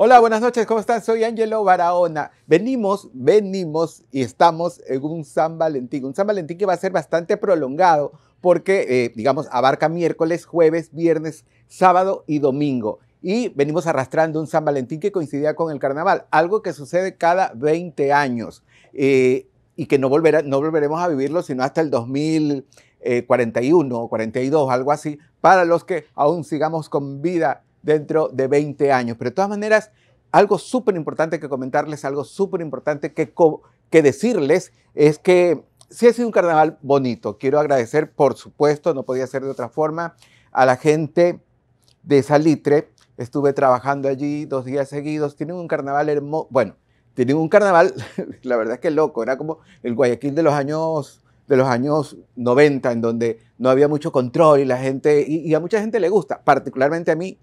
Hola, buenas noches, ¿cómo están? Soy Angelo Barahona. Venimos, venimos y estamos en un San Valentín, un San Valentín que va a ser bastante prolongado porque, eh, digamos, abarca miércoles, jueves, viernes, sábado y domingo. Y venimos arrastrando un San Valentín que coincidía con el carnaval, algo que sucede cada 20 años eh, y que no, volverá, no volveremos a vivirlo sino hasta el 2041 o 42, algo así, para los que aún sigamos con vida dentro de 20 años. Pero de todas maneras, algo súper importante que comentarles, algo súper importante que, que decirles es que sí ha sido un carnaval bonito. Quiero agradecer, por supuesto, no podía ser de otra forma, a la gente de Salitre. Estuve trabajando allí dos días seguidos. Tienen un carnaval hermoso. Bueno, tienen un carnaval, la verdad es que loco. Era como el Guayaquil de los años de los años 90, en donde no había mucho control y la gente, y a mucha gente le gusta, particularmente a mí,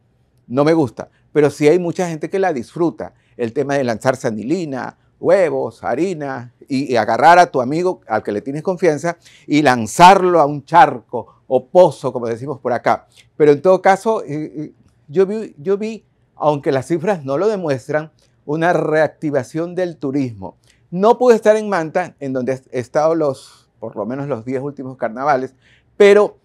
no me gusta, pero sí hay mucha gente que la disfruta. El tema de lanzar sandilina, huevos, harina, y, agarrar a tu amigo al que le tienes confianza y lanzarlo a un charco o pozo, como decimos por acá. Pero en todo caso, eh, eh, yo vi, aunque las cifras no lo demuestran, una reactivación del turismo. No pude estar en Manta, en donde he estado los, por lo menos los 10 últimos carnavales, pero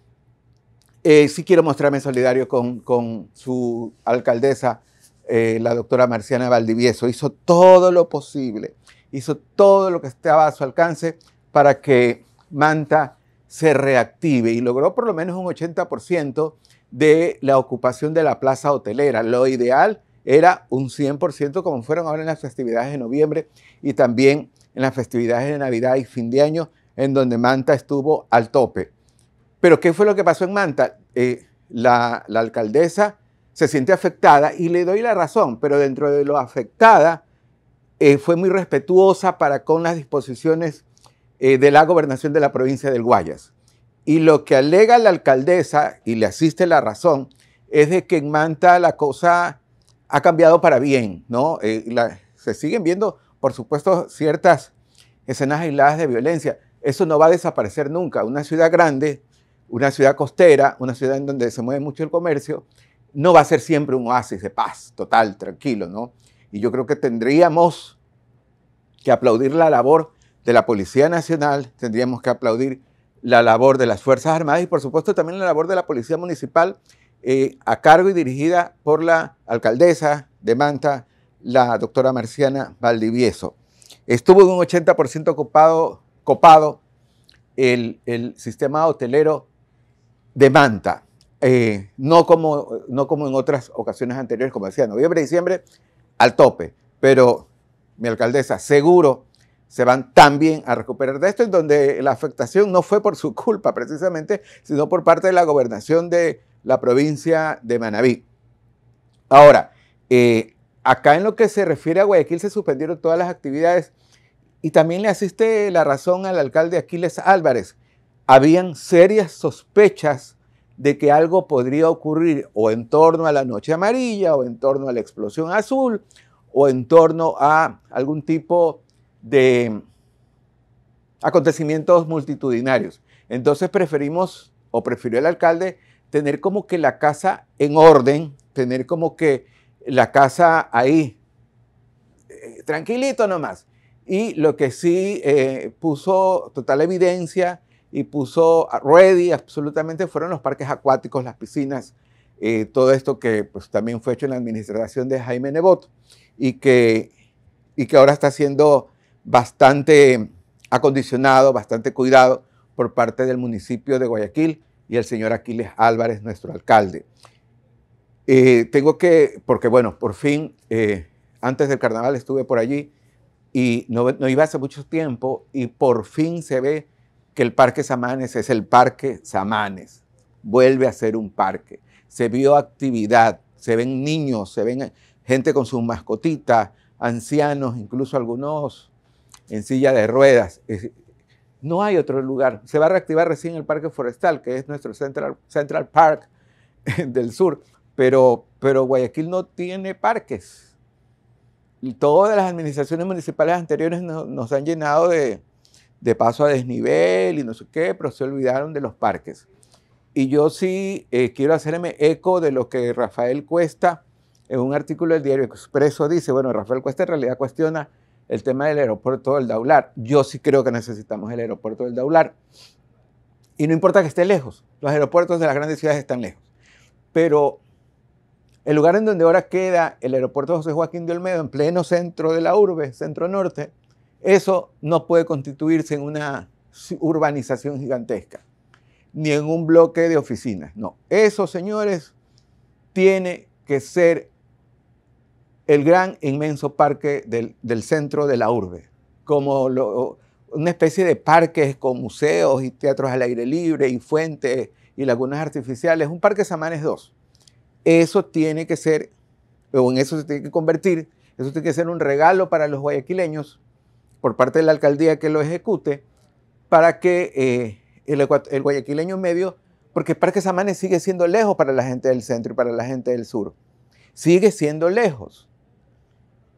eh, sí quiero mostrarme solidario con, su alcaldesa, eh, la doctora Marciana Valdivieso. Hizo todo lo posible, hizo todo lo que estaba a su alcance para que Manta se reactive y logró por lo menos un 80% de la ocupación de la plaza hotelera. Lo ideal era un 100% como fueron ahora en las festividades de noviembre y también en las festividades de Navidad y fin de año, en donde Manta estuvo al tope. Pero ¿qué fue lo que pasó en Manta? Eh, la, alcaldesa se siente afectada y le doy la razón, pero dentro de lo afectada eh, fue muy respetuosa para con las disposiciones eh, de la gobernación de la provincia del Guayas. Y lo que alega la alcaldesa, y le asiste la razón, es de que en Manta la cosa ha cambiado para bien, ¿no? se siguen viendo, por supuesto, ciertas escenas aisladas de violencia. Eso no va a desaparecer nunca. Una ciudad grande una ciudad costera, una ciudad en donde se mueve mucho el comercio, no va a ser siempre un oasis de paz, total, tranquilo, ¿no? Y yo creo que tendríamos que aplaudir la labor de la Policía Nacional, tendríamos que aplaudir la labor de las Fuerzas Armadas y por supuesto también la labor de la Policía Municipal eh, a cargo y dirigida por la alcaldesa de Manta, la doctora Marciana Valdivieso. Estuvo en un 80% copado, el, el sistema hotelero de manta. Eh, no, como, no como en otras ocasiones anteriores, como decía, noviembre, diciembre, al tope. Pero mi alcaldesa, seguro se van también a recuperar de esto, en donde la afectación no fue por su culpa precisamente, sino por parte de la gobernación de la provincia de Manabí. Ahora, eh, acá en lo que se refiere a Guayaquil se suspendieron todas las actividades y también le asiste la razón al alcalde Aquiles Álvarez, habían serias sospechas de que algo podría ocurrir o en torno a la noche amarilla, o en torno a la explosión azul, o en torno a algún tipo de acontecimientos multitudinarios. Entonces preferimos, o prefirió el alcalde, tener como que la casa en orden, tener como que la casa ahí, eh, tranquilito nomás. Y lo que sí eh, puso total evidencia y puso ready, absolutamente fueron los parques acuáticos, las piscinas, eh, todo esto que pues, también fue hecho en la administración de Jaime Nebot y que, y que ahora está siendo bastante acondicionado, bastante cuidado por parte del municipio de Guayaquil y el señor Aquiles Álvarez, nuestro alcalde. Eh, tengo que, porque bueno, por fin, eh, antes del carnaval estuve por allí y no iba hace mucho tiempo y por fin se ve que el Parque Samanes es el Parque Samanes. Vuelve a ser un parque. Se vio actividad, se ven niños, se ven gente con sus mascotitas, ancianos, incluso algunos en silla de ruedas. No hay otro lugar. Se va a reactivar recién el Parque Forestal, que es nuestro Central, Central Park del sur, pero, pero Guayaquil no tiene parques. todas las administraciones municipales anteriores nos han llenado de, de paso a desnivel y no sé qué, pero se olvidaron de los parques. Y yo sí eh, quiero hacerme eco de lo que Rafael Cuesta, en un artículo del diario Expreso, dice, bueno, Rafael Cuesta en realidad cuestiona el tema del aeropuerto del Daular. Yo sí creo que necesitamos el aeropuerto del Daular. Y no importa que esté lejos, los aeropuertos de las grandes ciudades están lejos. Pero el lugar en donde ahora queda el aeropuerto José Joaquín de Olmedo, en pleno centro de la urbe, centro norte, eso no puede constituirse en una urbanización gigantesca, ni en un bloque de oficinas. No, eso, señores, tiene que ser el gran, inmenso parque del, centro de la urbe, como una especie de parques con museos y teatros al aire libre y fuentes y lagunas artificiales, un parque Samanes 2. Eso tiene que ser, o en eso se tiene que convertir, eso tiene que ser un regalo para los guayaquileños por parte de la alcaldía que lo ejecute para que eh, el, guayaquileño medio, porque Parque Samanes sigue siendo lejos para la gente del centro y para la gente del sur, sigue siendo lejos.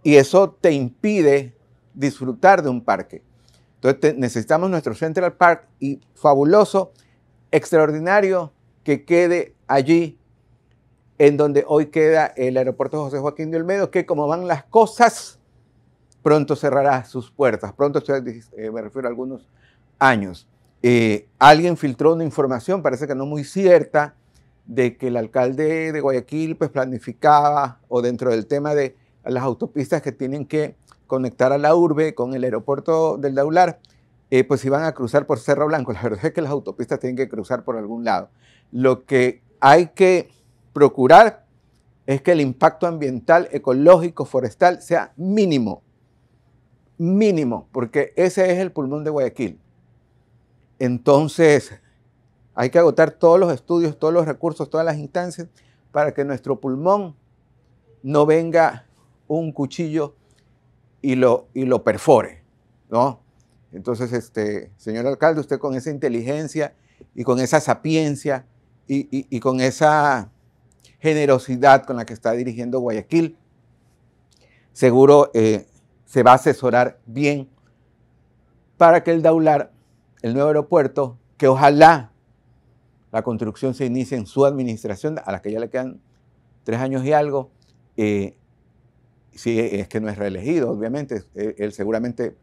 Y eso te impide disfrutar de un parque. Entonces necesitamos nuestro Central Park y fabuloso, extraordinario, que quede allí en donde hoy queda el aeropuerto José Joaquín de Olmedo, que como van las cosas, pronto cerrará sus puertas, pronto eh, me refiero a algunos años. Eh, alguien filtró una información, parece que no muy cierta, de que el alcalde de Guayaquil pues, planificaba, o dentro del tema de las autopistas que tienen que conectar a la urbe con el aeropuerto del Daular, eh, pues iban a cruzar por Cerro Blanco. La verdad es que las autopistas tienen que cruzar por algún lado. Lo que hay que procurar es que el impacto ambiental, ecológico, forestal sea mínimo mínimo, porque ese es el pulmón de Guayaquil. Entonces, hay que agotar todos los estudios, todos los recursos, todas las instancias para que nuestro pulmón no venga un cuchillo y lo, y lo perfore, ¿no? Entonces, este, señor alcalde, usted con esa inteligencia y con esa sapiencia y, con esa generosidad con la que está dirigiendo Guayaquil, seguro eh, se va a asesorar bien para que el Daular, el nuevo aeropuerto, que ojalá la construcción se inicie en su administración, a la que ya le quedan tres años y algo, eh, si es que no es reelegido, obviamente, eh, él seguramente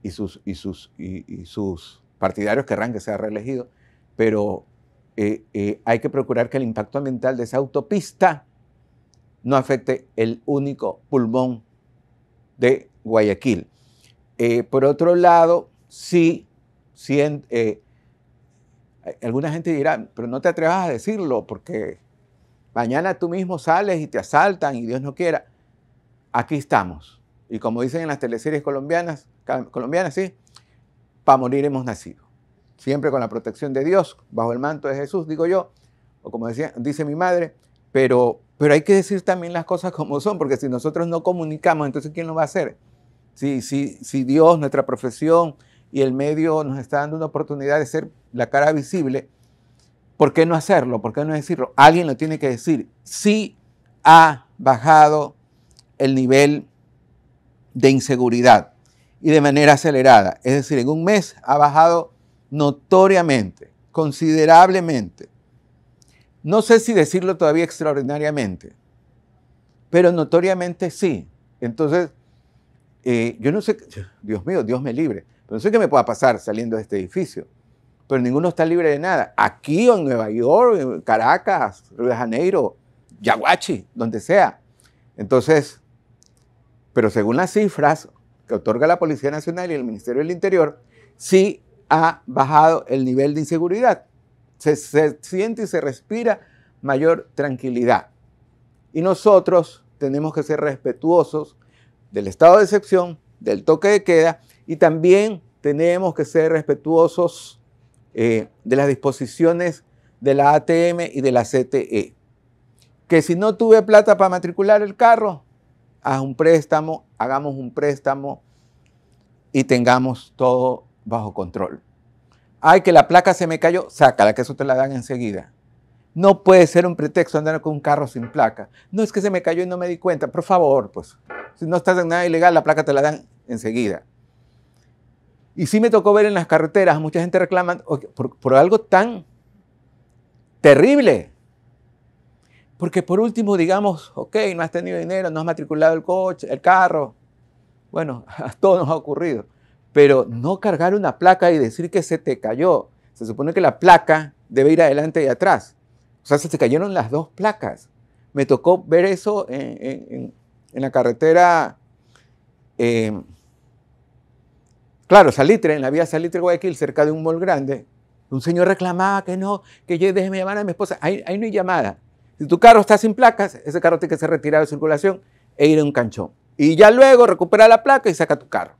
y sus, y sus, y, sus partidarios querrán que sea reelegido, pero eh, hay que procurar que el impacto ambiental de esa autopista no afecte el único pulmón de Guayaquil. Eh, por otro lado, sí, eh, alguna gente dirá, pero no te atrevas a decirlo porque mañana tú mismo sales y te asaltan y Dios no quiera. Aquí estamos. Y como dicen en las teleseries colombianas, colombianas, sí, para morir hemos nacido. Siempre con la protección de Dios, bajo el manto de Jesús, digo yo, o como decía, dice mi madre, pero, pero hay que decir también las cosas como son, porque si nosotros no comunicamos, entonces ¿quién lo va a hacer? si, Dios, nuestra profesión y el medio nos está dando una oportunidad de ser la cara visible, ¿por qué no hacerlo? ¿Por qué no decirlo? Alguien lo tiene que decir. Sí ha bajado el nivel de inseguridad y de manera acelerada. Es decir, en un mes ha bajado notoriamente, considerablemente. No sé si decirlo todavía extraordinariamente, pero notoriamente sí. Entonces, yo no sé, Dios mío, Dios me libre, pero no sé qué me pueda pasar saliendo de este edificio. Pero ninguno está libre de nada. Aquí o en Nueva York, en Caracas, Río de Janeiro, Yaguachi, donde sea. Entonces, pero según las cifras que otorga la Policía Nacional y el Ministerio del Interior, sí ha bajado el nivel de inseguridad. se siente y se respira mayor tranquilidad. Y nosotros tenemos que ser respetuosos del estado de excepción, del toque de queda y también tenemos que ser respetuosos eh, de las disposiciones de la ATM y de la CTE. Que si no tuve plata para matricular el carro, haz un préstamo, hagamos un préstamo y tengamos todo bajo control. Ay, que la placa se me cayó, sácala, que eso te la dan enseguida. No puede ser un pretexto andar con un carro sin placa. No es que se me cayó y no me di cuenta. Por favor, pues, si no estás en nada ilegal, la placa te la dan enseguida. Y sí me tocó ver en las carreteras, mucha gente reclama por, algo tan terrible. Porque por último, digamos, ok, no has tenido dinero, no has matriculado el coche, el carro. Bueno, a todos nos ha ocurrido. Pero no cargar una placa y decir que se te cayó. Se supone que la placa debe ir adelante y atrás. O sea, se, cayeron las dos placas. Me tocó ver eso en, la carretera. Em, claro, Salitre, en la vía Salitre Guayaquil, cerca de un mol grande. Un señor reclamaba que no, que yo déjeme llamar a mi esposa. Ahí, ahí no hay llamada. Si tu carro está sin placas, ese carro tiene que ser retirado de circulación e ir a un canchón. Y ya luego recupera la placa y saca tu carro.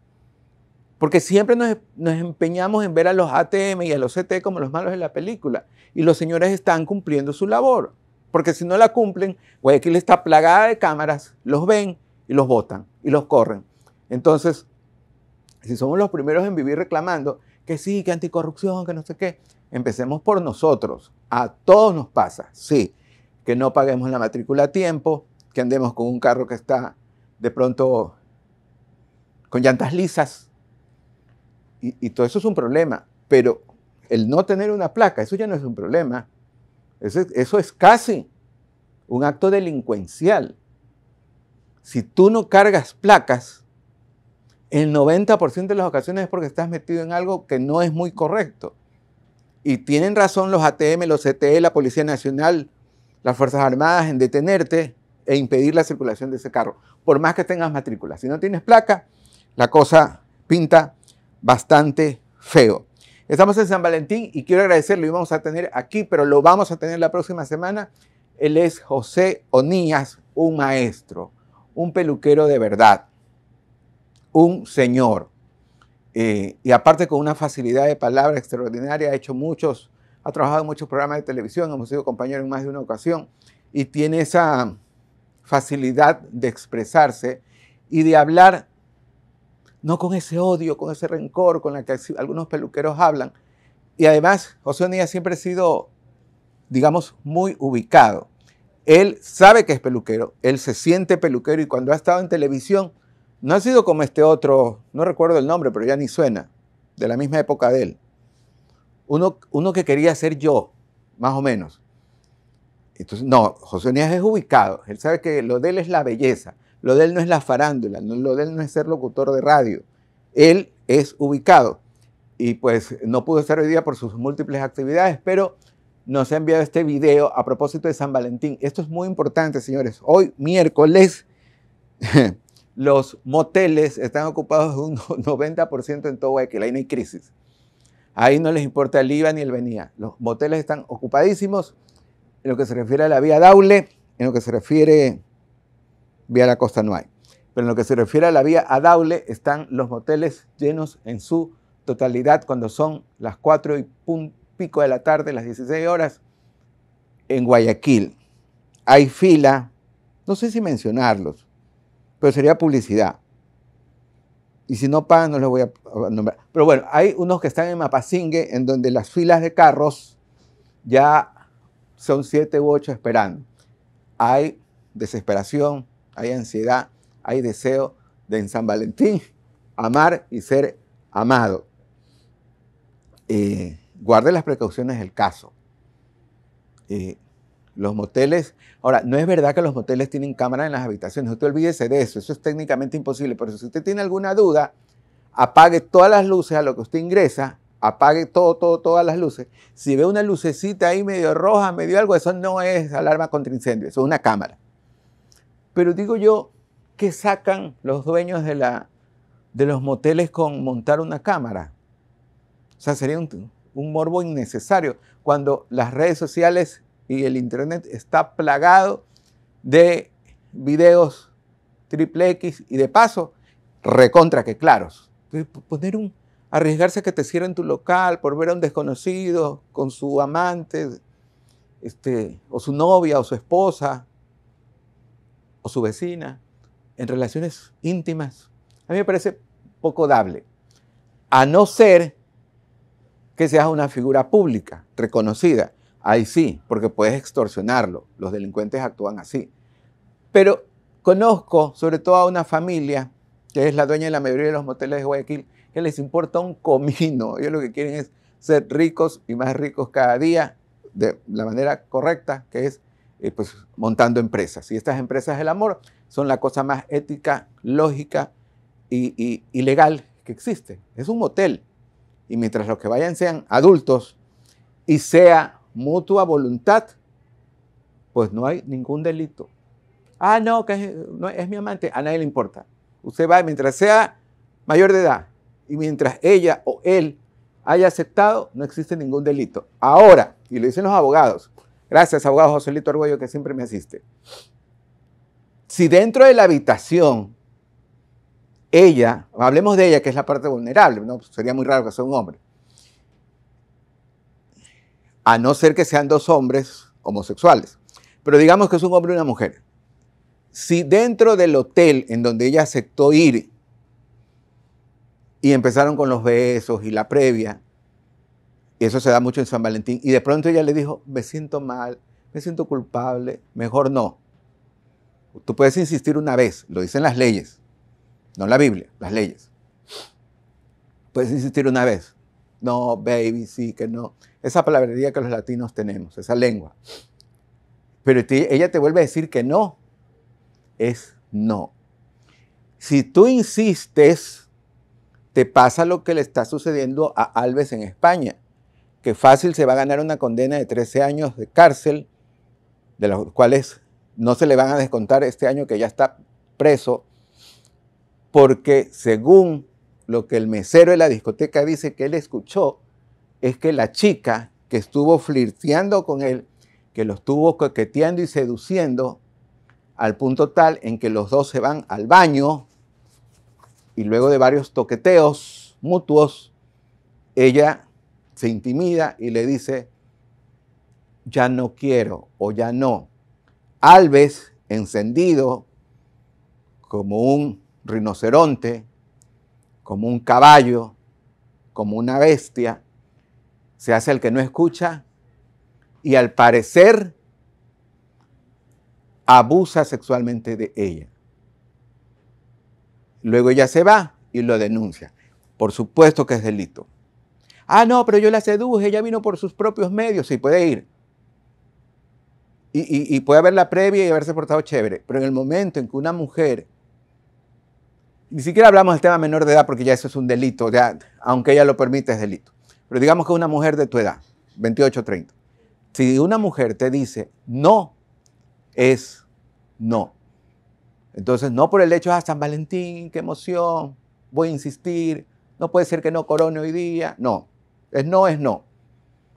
Porque siempre nos, empeñamos en ver a los ATM y a los CT como los malos de la película. Y los señores están cumpliendo su labor. Porque si no la cumplen, Guayaquil está plagada de cámaras, los ven y los votan y los corren. Entonces, si somos los primeros en vivir reclamando que sí, que anticorrupción, que no sé qué, empecemos por nosotros. A todos nos pasa, sí, que no paguemos la matrícula a tiempo, que andemos con un carro que está de pronto con llantas lisas, y, todo eso es un problema, pero el no tener una placa, eso ya no es un problema. Eso, eso, es casi un acto delincuencial. Si tú no cargas placas, el 90% de las ocasiones es porque estás metido en algo que no es muy correcto. Y tienen razón los ATM, los CTE, la Policía Nacional, las Fuerzas Armadas en detenerte e impedir la circulación de ese carro, por más que tengas matrícula. Si no tienes placa, la cosa pinta bastante feo. Estamos en San Valentín y quiero agradecerle, y vamos a tener aquí, pero lo vamos a tener la próxima semana. Él es José Onías, un maestro, un peluquero de verdad, un señor. Eh, y aparte con una facilidad de palabra extraordinaria, ha hecho muchos, ha trabajado en muchos programas de televisión, hemos sido compañeros en más de una ocasión, y tiene esa facilidad de expresarse y de hablar no con ese odio, con ese rencor con el que algunos peluqueros hablan. Y además, José Onía siempre ha sido, digamos, muy ubicado. Él sabe que es peluquero, él se siente peluquero y cuando ha estado en televisión, no ha sido como este otro, no recuerdo el nombre, pero ya ni suena, de la misma época de él. Uno, uno que quería ser yo, más o menos. Entonces, no, José Onías es ubicado, él sabe que lo de él es la belleza. Lo de él no es la farándula, lo de él no es ser locutor de radio. Él es ubicado y pues no pudo estar hoy día por sus múltiples actividades, pero nos ha enviado este video a propósito de San Valentín. Esto es muy importante, señores. Hoy, miércoles, los moteles están ocupados un 90% en todo Guayaquil. Ahí no hay crisis. Ahí no les importa el IVA ni el venía. Los moteles están ocupadísimos en lo que se refiere a la vía Daule, en lo que se refiere vía la costa no hay. Pero en lo que se refiere a la vía a Daule, están los moteles llenos en su totalidad cuando son las 4 y pico de la tarde, las 16 horas, en Guayaquil. Hay fila, no sé si mencionarlos, pero sería publicidad. Y si no pagan, no les voy a nombrar. Pero bueno, hay unos que están en Mapasingue, en donde las filas de carros ya son siete u ocho esperando. Hay desesperación, hay ansiedad, hay deseo de en San Valentín amar y ser amado. Eh, guarde las precauciones del caso. Eh, los moteles, ahora, no es verdad que los moteles tienen cámara en las habitaciones, usted olvídese de eso, eso es técnicamente imposible, pero si usted tiene alguna duda, apague todas las luces a lo que usted ingresa, apague todo, todo, todas las luces. Si ve una lucecita ahí medio roja, medio algo, eso no es alarma contra incendio, eso es una cámara. Pero digo yo, ¿qué sacan los dueños de, la, de los moteles con montar una cámara? O sea, sería un, morbo innecesario cuando las redes sociales y el Internet está plagado de videos triple X y de paso, recontra que claros. poner un, arriesgarse a que te cierren tu local por ver a un desconocido con su amante, este, o su novia, o su esposa, su vecina, en relaciones íntimas, a mí me parece poco dable. A no ser que seas una figura pública, reconocida. Ahí sí, porque puedes extorsionarlo. Los delincuentes actúan así. Pero conozco sobre todo a una familia que es la dueña de la mayoría de los moteles de Guayaquil, que les importa un comino. Ellos lo que quieren es ser ricos y más ricos cada día de la manera correcta, que es eh, pues, montando empresas. Y estas empresas del amor son la cosa más ética, lógica y, y, legal que existe. Es un motel. Y mientras los que vayan sean adultos y sea mutua voluntad, pues no hay ningún delito. Ah, no, que no, es mi amante. A nadie le importa. Usted va mientras sea mayor de edad y mientras ella o él haya aceptado, no existe ningún delito. Ahora, y lo dicen los abogados, Gracias, abogado Lito Arguello, que siempre me asiste. Si dentro de la habitación, ella, hablemos de ella, que es la parte vulnerable, ¿no? sería muy raro que sea un hombre, a no ser que sean dos hombres homosexuales, pero digamos que es un hombre y una mujer. Si dentro del hotel en donde ella aceptó ir y empezaron con los besos y la previa, eso se da mucho en San Valentín. Y de pronto ella le dijo, me siento mal, me siento culpable, mejor no. Tú puedes insistir una vez, lo dicen las leyes, no la Biblia, las leyes. Puedes insistir una vez. No, baby, sí, que no. Esa palabrería que los latinos tenemos, esa lengua. Pero ella te vuelve a decir que no. Es no. Si tú insistes, te pasa lo que le está sucediendo a Alves en España fácil se va a ganar una condena de 13 años de cárcel, de los cuales no se le van a descontar este año que ya está preso, porque según lo que el mesero de la discoteca dice que él escuchó, es que la chica que estuvo flirteando con él, que lo estuvo coqueteando y seduciendo, al punto tal en que los dos se van al baño y luego de varios toqueteos mutuos, ella se intimida y le dice, ya no quiero o ya no. Alves, encendido como un rinoceronte, como un caballo, como una bestia, se hace el que no escucha y al parecer abusa sexualmente de ella. Luego ella se va y lo denuncia. Por supuesto que es delito. Ah, no, pero yo la seduje, ella vino por sus propios medios, sí, puede ir. Y, puede haberla previa y haberse portado chévere. Pero en el momento en que una mujer, ni siquiera hablamos del tema menor de edad porque ya eso es un delito, aunque ella lo permite, es delito. Pero digamos que una mujer de tu edad, 28 30, si una mujer te dice no, es no. Entonces, no por el hecho, ah, San Valentín, qué emoción, voy a insistir, no puede ser que no corone hoy día, no. Es no, es no.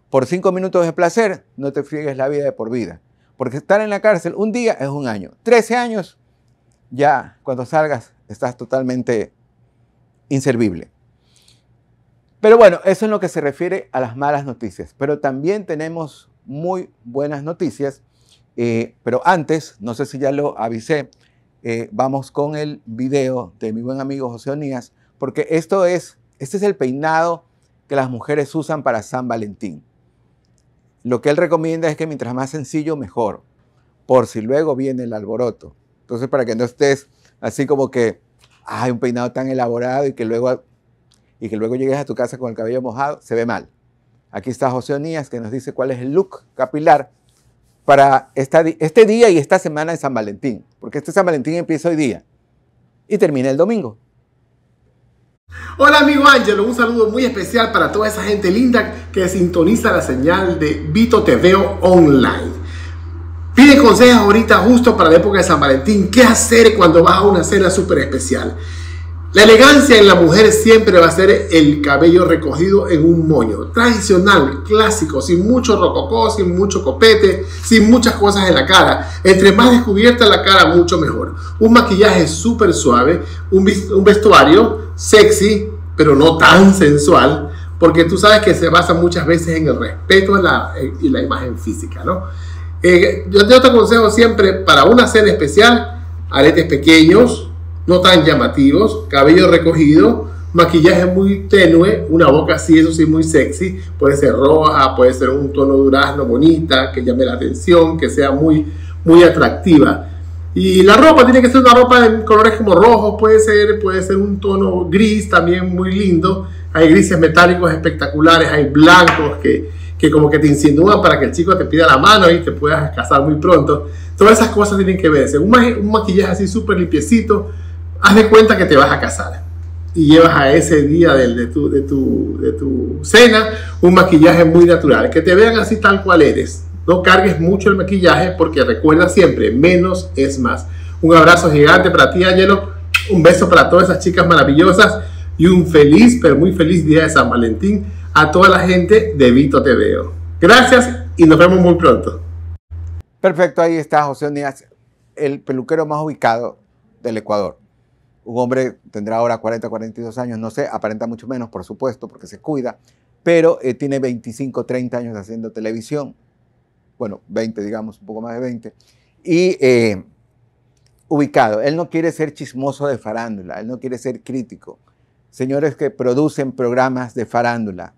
Por cinco minutos de placer, no te friegues la vida de por vida. Porque estar en la cárcel un día es un año. Trece años, ya cuando salgas estás totalmente inservible. Pero bueno, eso es lo que se refiere a las malas noticias. Pero también tenemos muy buenas noticias. Eh, pero antes, no sé si ya lo avisé, eh, vamos con el video de mi buen amigo José Onías, porque esto es, este es el peinado que las mujeres usan para San Valentín. Lo que él recomienda es que mientras más sencillo, mejor, por si luego viene el alboroto. Entonces, para que no estés así como que, hay un peinado tan elaborado y que luego, y que luego llegues a tu casa con el cabello mojado, se ve mal. Aquí está José Onías que nos dice cuál es el look capilar para esta, este día y esta semana de San Valentín, porque este San Valentín empieza hoy día y termina el domingo. Hola amigo Ángelo, un saludo muy especial para toda esa gente linda que sintoniza la señal de Vito Te Veo Online. Pide consejos ahorita justo para la época de San Valentín, qué hacer cuando vas a una cena súper especial. La elegancia en la mujer siempre va a ser el cabello recogido en un moño, tradicional, clásico, sin mucho rococó, sin mucho copete, sin muchas cosas en la cara. Entre más descubierta la cara, mucho mejor. Un maquillaje súper suave, un, vestuario sexy, pero no tan sensual, porque tú sabes que se basa muchas veces en el respeto eh, y la, imagen física, ¿no? Eh, yo te aconsejo siempre, para una cena especial, aretes pequeños, no tan llamativos, cabello recogido, maquillaje muy tenue, una boca así, eso sí, muy sexy, puede ser roja, puede ser un tono durazno bonita, que llame la atención, que sea muy, muy atractiva. Y la ropa tiene que ser una ropa en colores como rojo puede ser, puede ser un tono gris también muy lindo. Hay grises metálicos espectaculares, hay blancos que, que como que te insinúan para que el chico te pida la mano y te puedas casar muy pronto. Todas esas cosas tienen que verse un maquillaje así súper limpiecito, haz de cuenta que te vas a casar y llevas a ese día de, tu, de, de, tu, cena un maquillaje muy natural, que te vean así tal cual eres. No cargues mucho el maquillaje porque recuerda siempre, menos es más. Un abrazo gigante para ti, Angelo. Un beso para todas esas chicas maravillosas y un feliz, pero muy feliz día de San Valentín a toda la gente de Vito Te Gracias y nos vemos muy pronto. Perfecto, ahí está José Onías, el peluquero más ubicado del Ecuador. Un hombre tendrá ahora 40, 42 años, no sé, aparenta mucho menos, por supuesto, porque se cuida, pero eh, tiene 25, 30 años haciendo televisión. Bueno, 20, digamos, un poco más de 20. Y eh, ubicado, él no quiere ser chismoso de farándula, él no quiere ser crítico. Señores que producen programas de farándula,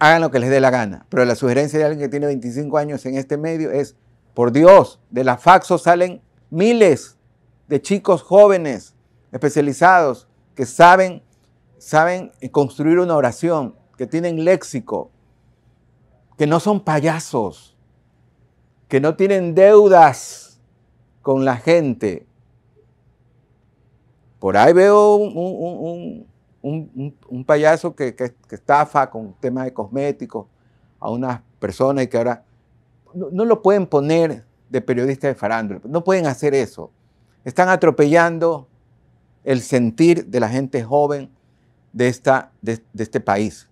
hagan lo que les dé la gana, pero la sugerencia de alguien que tiene 25 años en este medio es, por Dios, de la Faxo salen miles de chicos jóvenes especializados que saben, saben construir una oración, que tienen léxico, que no son payasos, que no tienen deudas con la gente. Por ahí veo un, payaso que, estafa con temas de cosméticos a unas personas y que ahora no, no lo pueden poner de periodista de farándula, no pueden hacer eso. Están atropellando el sentir de la gente joven de, esta, de, este país,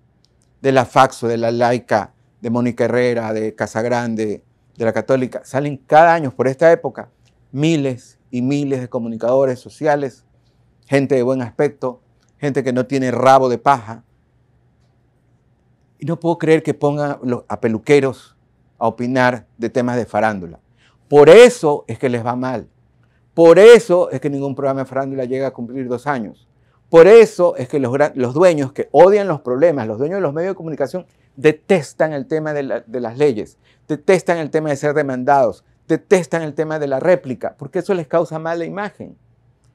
de la Faxo, de la Laica, de Mónica Herrera, de Casagrande, de la Católica. Salen cada año por esta época miles y miles de comunicadores sociales, gente de buen aspecto, gente que no tiene rabo de paja. Y no puedo creer que pongan a peluqueros a opinar de temas de farándula. Por eso es que les va mal. Por eso es que ningún programa de farándula llega a cumplir dos años. Por eso es que los, dueños que odian los problemas, los dueños de los medios de comunicación, detestan el tema de, de las leyes, detestan el tema de ser demandados, detestan el tema de la réplica, porque eso les causa mala imagen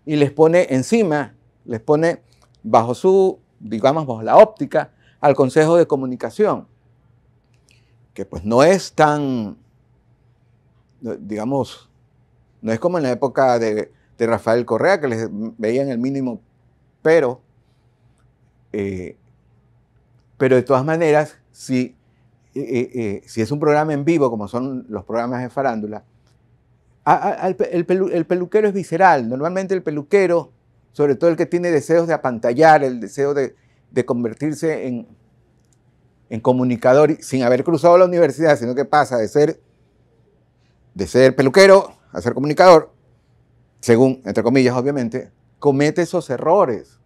y les pone encima, les pone bajo su, digamos, bajo la óptica al Consejo de Comunicación, que pues no es tan, digamos, no es como en la época de, Rafael Correa, que les veían el mínimo, pero, eh, pero de todas maneras, si, eh, eh, si es un programa en vivo, como son los programas de farándula, el, peluquero es visceral. Normalmente el peluquero, sobre todo el que tiene deseos de apantallar, el deseo de, convertirse en, en comunicador sin haber cruzado la universidad, sino que pasa de ser, de ser peluquero a ser comunicador, según, entre comillas, obviamente, comete esos errores.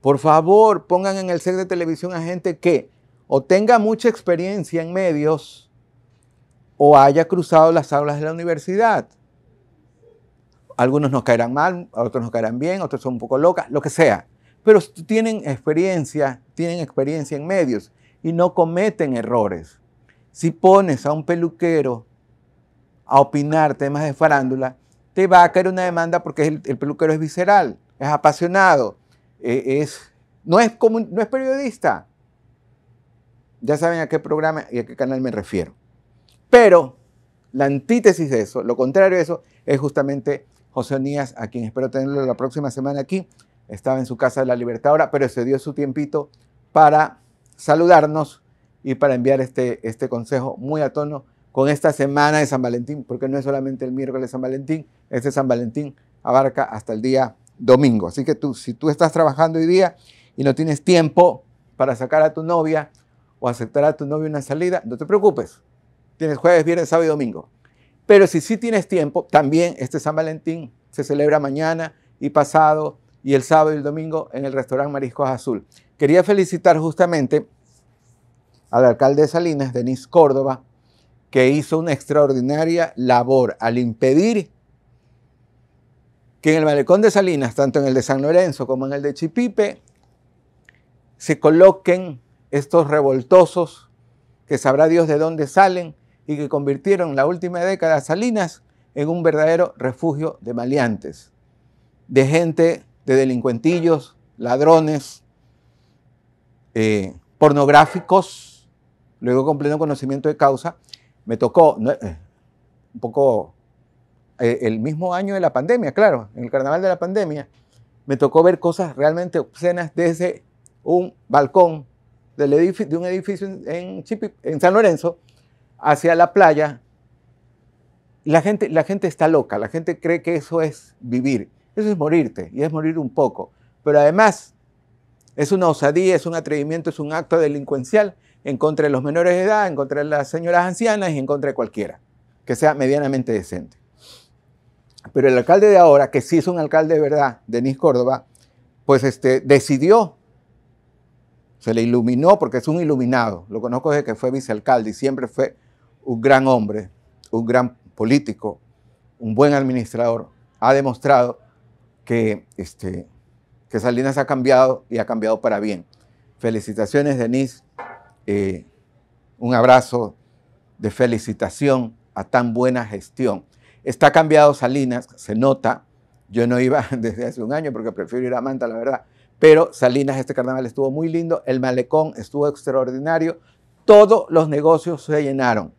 Por favor, pongan en el set de televisión a gente que o tenga mucha experiencia en medios o haya cruzado las aulas de la universidad. Algunos nos caerán mal, otros nos caerán bien, otros son un poco locas, lo que sea. Pero tienen experiencia, tienen experiencia en medios y no cometen errores. Si pones a un peluquero a opinar temas de farándula, te va a caer una demanda porque el, peluquero es visceral, es apasionado, eh, es, no, es como, no es periodista. Ya saben a qué programa y a qué canal me refiero. Pero la antítesis de eso, lo contrario de eso, es justamente José Onías, a quien espero tenerlo la próxima semana aquí. Estaba en su casa de la libertad ahora, pero se dio su tiempito para saludarnos y para enviar este, este consejo muy a tono con esta semana de San Valentín, porque no es solamente el miércoles de San Valentín, este San Valentín abarca hasta el día domingo. Así que tú, si tú estás trabajando hoy día y no tienes tiempo para sacar a tu novia o aceptar a tu novia una salida, no te preocupes. Tienes jueves, viernes, sábado y domingo. Pero si sí tienes tiempo, también este San Valentín se celebra mañana y pasado y el sábado y el domingo en el restaurante Mariscos Azul. Quería felicitar justamente al alcalde de Salinas, Denis Córdoba, que hizo una extraordinaria labor al impedir que en el malecón de Salinas, tanto en el de San Lorenzo como en el de Chipipe, se coloquen estos revoltosos que sabrá Dios de dónde salen y que convirtieron la última década Salinas en un verdadero refugio de maleantes, de gente, de delincuentillos, ladrones, eh, pornográficos, luego con pleno conocimiento de causa, me tocó eh, un poco eh, el mismo año de la pandemia, claro, en el carnaval de la pandemia, me tocó ver cosas realmente obscenas desde un balcón de un edificio en, en San Lorenzo hacia la playa. La gente, la gente está loca, la gente cree que eso es vivir, eso es morirte y es morir un poco. Pero además es una osadía, es un atrevimiento, es un acto delincuencial en contra de los menores de edad, en contra de las señoras ancianas y en contra de cualquiera que sea medianamente decente. Pero el alcalde de ahora, que sí es un alcalde de verdad, Denis Córdoba, pues este, decidió, se le iluminó porque es un iluminado, lo conozco desde que fue vicealcalde y siempre fue un gran hombre, un gran político, un buen administrador. Ha demostrado que, este, que Salinas ha cambiado y ha cambiado para bien. Felicitaciones, Denis, eh, un abrazo de felicitación a tan buena gestión. Está cambiado Salinas, se nota. Yo no iba desde hace un año porque prefiero ir a Manta, la verdad. Pero Salinas, este carnaval estuvo muy lindo, el malecón estuvo extraordinario, todos los negocios se llenaron,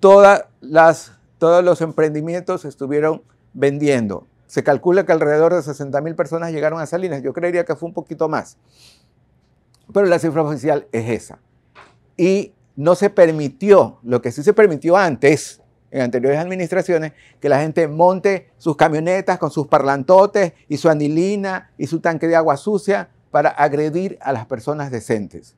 Todas las, todos los emprendimientos estuvieron vendiendo. Se calcula que alrededor de 60 mil personas llegaron a Salinas, yo creería que fue un poquito más. Pero la cifra oficial es esa y no se permitió, lo que sí se permitió antes, en anteriores administraciones, que la gente monte sus camionetas con sus parlantotes y su anilina y su tanque de agua sucia para agredir a las personas decentes.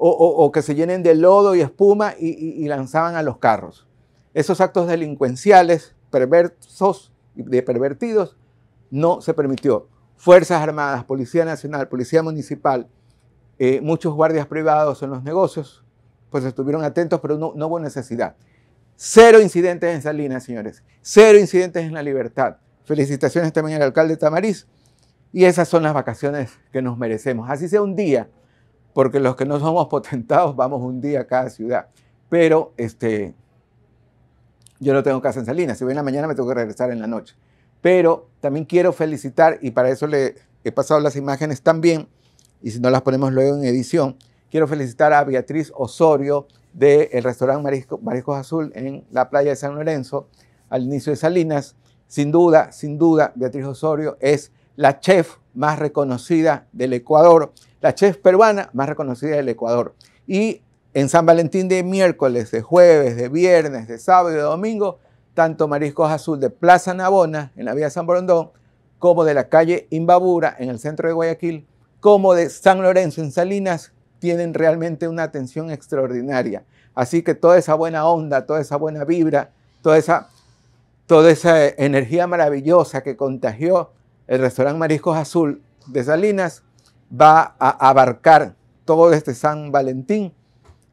O, que se llenen de lodo y espuma y, lanzaban a los carros. Esos actos delincuenciales, perversos y de pervertidos, no se permitió. Fuerzas Armadas, Policía Nacional, Policía Municipal, eh, muchos guardias privados en los negocios, pues estuvieron atentos, pero no, hubo necesidad. Cero incidentes en Salinas, señores. Cero incidentes en La Libertad. Felicitaciones también al alcalde Tamariz. Y esas son las vacaciones que nos merecemos. Así sea un día, porque los que no somos potentados vamos un día a cada ciudad. Pero este, yo no tengo casa en Salinas. Si voy en la mañana me tengo que regresar en la noche. Pero también quiero felicitar, y para eso le he pasado las imágenes también, y si no las ponemos luego en edición, Quiero felicitar a Beatriz Osorio del restaurante Marisco, Mariscos Azul en la playa de San Lorenzo, al inicio de Salinas. Sin duda, sin duda, Beatriz Osorio es la chef más reconocida del Ecuador, la chef peruana más reconocida del Ecuador. Y en San Valentín de miércoles, de jueves, de viernes, de sábado y de domingo, tanto Mariscos Azul de Plaza Navona, en la vía San Borondón, como de la calle Imbabura, en el centro de Guayaquil, como de San Lorenzo, en Salinas, tienen realmente una atención extraordinaria. Así que toda esa buena onda, toda esa buena vibra, toda esa, toda esa eh, energía maravillosa que contagió el restaurante Mariscos Azul de Salinas va a abarcar todo este San Valentín,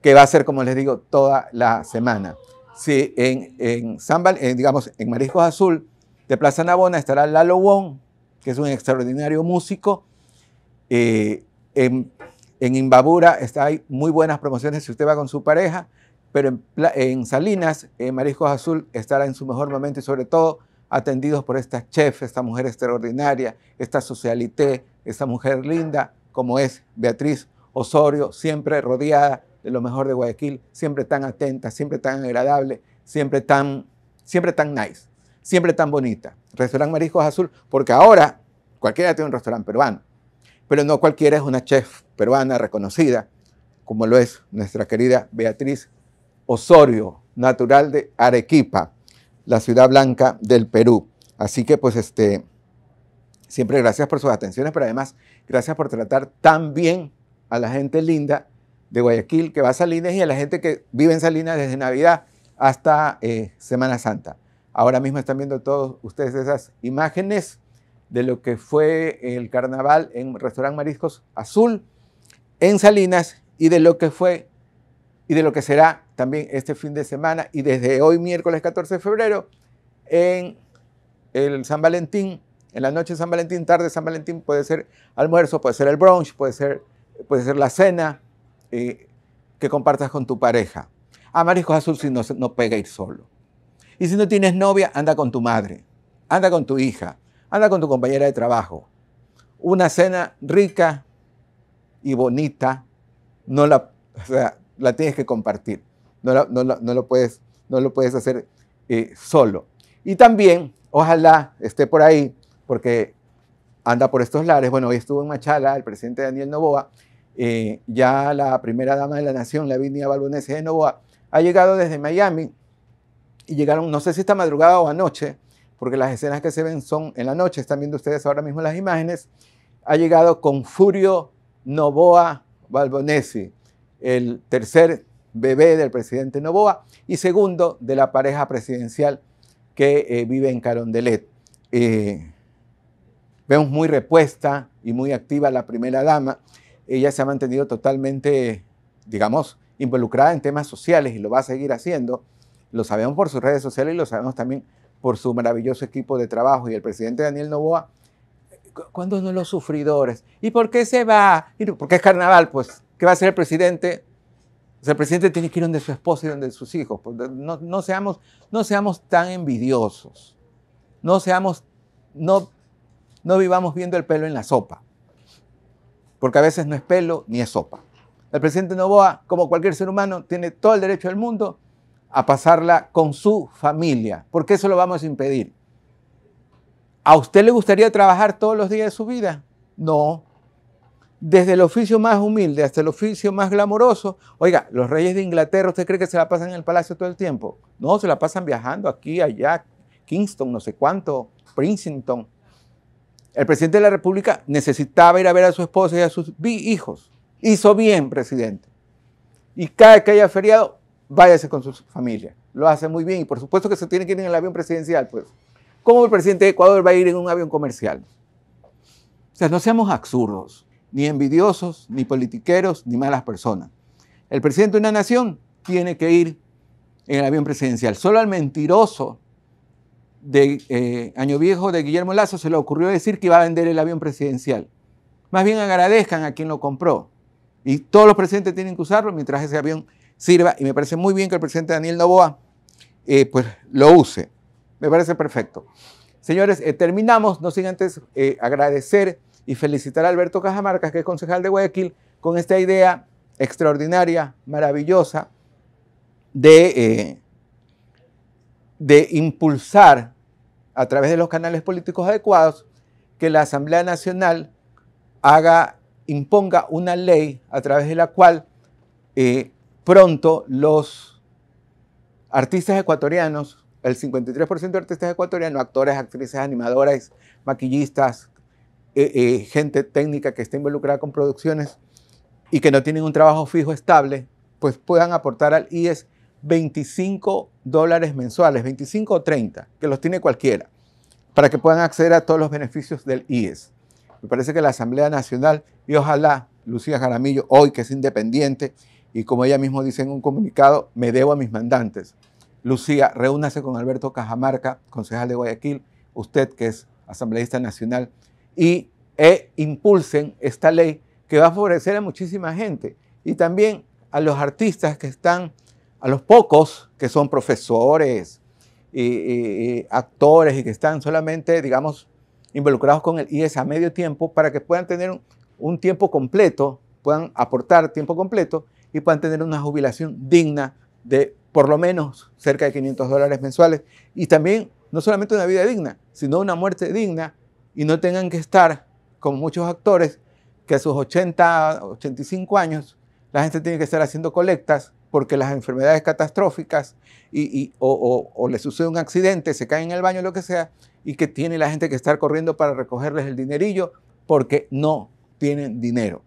que va a ser, como les digo, toda la semana. Sí, en, San eh, digamos, en Mariscos Azul de Plaza Navona estará Lalo Wong, que es un extraordinario músico. Eh, en en Imbabura está, hay muy buenas promociones si usted va con su pareja, pero en, Salinas, en eh, Mariscos Azul, estará en su mejor momento y sobre todo atendidos por esta chef, esta mujer extraordinaria, esta socialité, esta mujer linda como es Beatriz Osorio, siempre rodeada de lo mejor de Guayaquil, siempre tan atenta, siempre tan agradable, siempre tan, siempre tan nice, siempre tan bonita. Restaurante Mariscos Azul, porque ahora cualquiera tiene un restaurante peruano, pero no cualquiera es una chef peruana reconocida, como lo es nuestra querida Beatriz Osorio, natural de Arequipa, la ciudad blanca del Perú. Así que pues este, siempre gracias por sus atenciones, pero además gracias por tratar tan bien a la gente linda de Guayaquil que va a Salinas y a la gente que vive en Salinas desde Navidad hasta eh, Semana Santa. Ahora mismo están viendo todos ustedes esas imágenes de lo que fue el carnaval en Restaurante Mariscos Azul en Salinas y de lo que fue y de lo que será también este fin de semana y desde hoy miércoles 14 de febrero en el San Valentín, en la noche San Valentín, tarde San Valentín, puede ser almuerzo, puede ser el brunch, puede ser, puede ser la cena eh, que compartas con tu pareja. A Azul si no, no pega ir solo. Y si no tienes novia, anda con tu madre, anda con tu hija, anda con tu compañera de trabajo. Una cena rica, y bonita, no la, la tienes que compartir. No, no, lo, puedes, no lo puedes hacer eh, solo. Y también, ojalá esté por ahí, porque anda por estos lares. Bueno, hoy estuvo en Machala el presidente Daniel Novoa. Eh, ya la primera dama de la nación, la Lavinia Balbonese de Novoa, ha llegado desde Miami y llegaron, no sé si esta madrugada o anoche, porque las escenas que se ven son en la noche, están viendo ustedes ahora mismo las imágenes, ha llegado con Furio Novoa Balbonesi, el tercer bebé del presidente Novoa y segundo de la pareja presidencial que eh, vive en Carondelet. Eh, vemos muy repuesta y muy activa la primera dama. Ella se ha mantenido totalmente, digamos, involucrada en temas sociales y lo va a seguir haciendo. Lo sabemos por sus redes sociales y lo sabemos también por su maravilloso equipo de trabajo. Y el presidente Daniel Novoa ¿Cuándo no los sufridores? ¿Y por qué se va? Porque es carnaval, pues. ¿Qué va a hacer el presidente? el presidente tiene que ir donde su esposa y donde sus hijos. Pues, no, seamos, no seamos tan envidiosos. No seamos, no, no vivamos viendo el pelo en la sopa. Porque a veces no es pelo ni es sopa. El presidente Novoa, como cualquier ser humano, tiene todo el derecho del mundo a pasarla con su familia, porque eso lo vamos a impedir. ¿A usted le gustaría trabajar todos los días de su vida? No. Desde el oficio más humilde hasta el oficio más glamoroso. Oiga, los reyes de Inglaterra, ¿usted cree que se la pasan en el palacio todo el tiempo? No, se la pasan viajando aquí, allá, Kingston, no sé cuánto, Princeton. El presidente de la República necesitaba ir a ver a su esposa y a sus hijos. Hizo bien, presidente. Y cada que haya feriado, váyase con su familia. Lo hace muy bien y por supuesto que se tiene que ir en el avión presidencial, pues. ¿Cómo el presidente de Ecuador va a ir en un avión comercial? O sea, no seamos absurdos, ni envidiosos, ni politiqueros, ni malas personas. El presidente de una nación tiene que ir en el avión presidencial. Solo al mentiroso de eh, Año Viejo de Guillermo Lazo se le ocurrió decir que iba a vender el avión presidencial. Más bien agradezcan a quien lo compró. Y todos los presidentes tienen que usarlo mientras ese avión sirva. Y me parece muy bien que el presidente Daniel Novoa eh, pues, lo use. Me parece perfecto. Señores, eh, terminamos, no sin antes eh, agradecer y felicitar a Alberto Cajamarca, que es concejal de Guayaquil, con esta idea extraordinaria, maravillosa, de, eh, de impulsar a través de los canales políticos adecuados que la Asamblea Nacional haga, imponga una ley a través de la cual pronto los artistas ecuatorianos el 53% de artistas ecuatorianos, actores, actrices, animadoras, maquillistas, eh, eh, gente técnica que esté involucrada con producciones y que no tienen un trabajo fijo estable, pues puedan aportar al IES 25 dólares mensuales, 25 o 30, que los tiene cualquiera, para que puedan acceder a todos los beneficios del IES. Me parece que la Asamblea Nacional, y ojalá Lucía Jaramillo, hoy que es independiente, y como ella misma dice en un comunicado, me debo a mis mandantes Lucía, reúnase con Alberto Cajamarca, concejal de Guayaquil, usted que es asambleísta nacional, y e impulsen esta ley que va a favorecer a muchísima gente y también a los artistas que están, a los pocos que son profesores y, actores y que están solamente, digamos, involucrados con el IES a medio tiempo para que puedan tener un, un tiempo completo, puedan aportar tiempo completo y puedan tener una jubilación digna de por lo menos cerca de 500 dólares mensuales, y también no solamente una vida digna, sino una muerte digna, y no tengan que estar como muchos actores que a sus 80, 85 años la gente tiene que estar haciendo colectas porque las enfermedades catastróficas y, o, o, le sucede un accidente, se cae en el baño, lo que sea, y que tiene la gente que estar corriendo para recogerles el dinerillo porque no tienen dinero.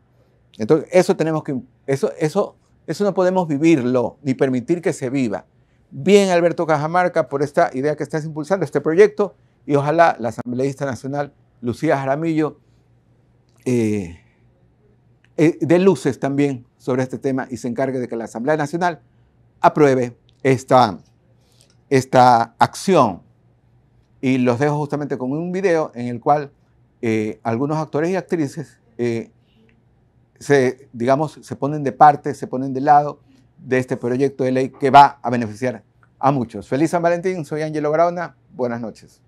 Entonces, eso tenemos que, eso, eso eso no podemos vivirlo ni permitir que se viva. Bien, Alberto Cajamarca, por esta idea que estás impulsando, este proyecto, y ojalá la asambleísta nacional Lucía Jaramillo eh, eh, dé luces también sobre este tema y se encargue de que la Asamblea Nacional apruebe esta, esta acción. Y los dejo justamente con un video en el cual eh, algunos actores y actrices se, digamos, se ponen de parte, se ponen de lado de este proyecto de ley que va a beneficiar a muchos. Feliz San Valentín, soy Angelo Graona, buenas noches.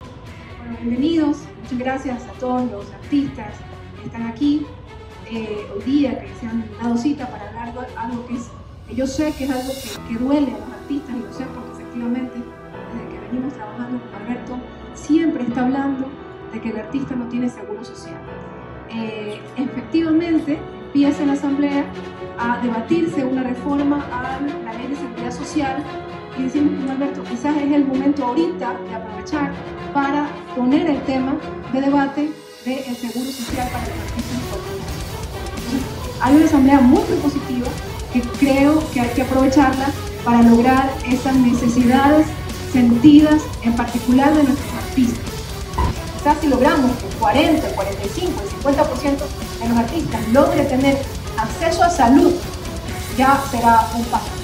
Bueno, bienvenidos, muchas gracias a todos los artistas que están aquí eh, hoy día, que se han dado cita para hablar de algo que es, yo sé que es algo que, que duele a los artistas, y lo sé porque efectivamente desde que venimos trabajando con Alberto, siempre está hablando de que el artista no tiene seguro social. Eh, efectivamente empieza en la Asamblea a debatirse una reforma a la ley de seguridad social y decimos, Alberto, quizás es el momento ahorita de aprovechar para poner el tema de debate del seguro social para el Partido. Hay una asamblea muy positiva que creo que hay que aprovecharla para lograr esas necesidades sentidas, en particular de nuestros artistas si logramos que 40, 45, el 50% de los artistas logre tener acceso a salud, ya será un paso.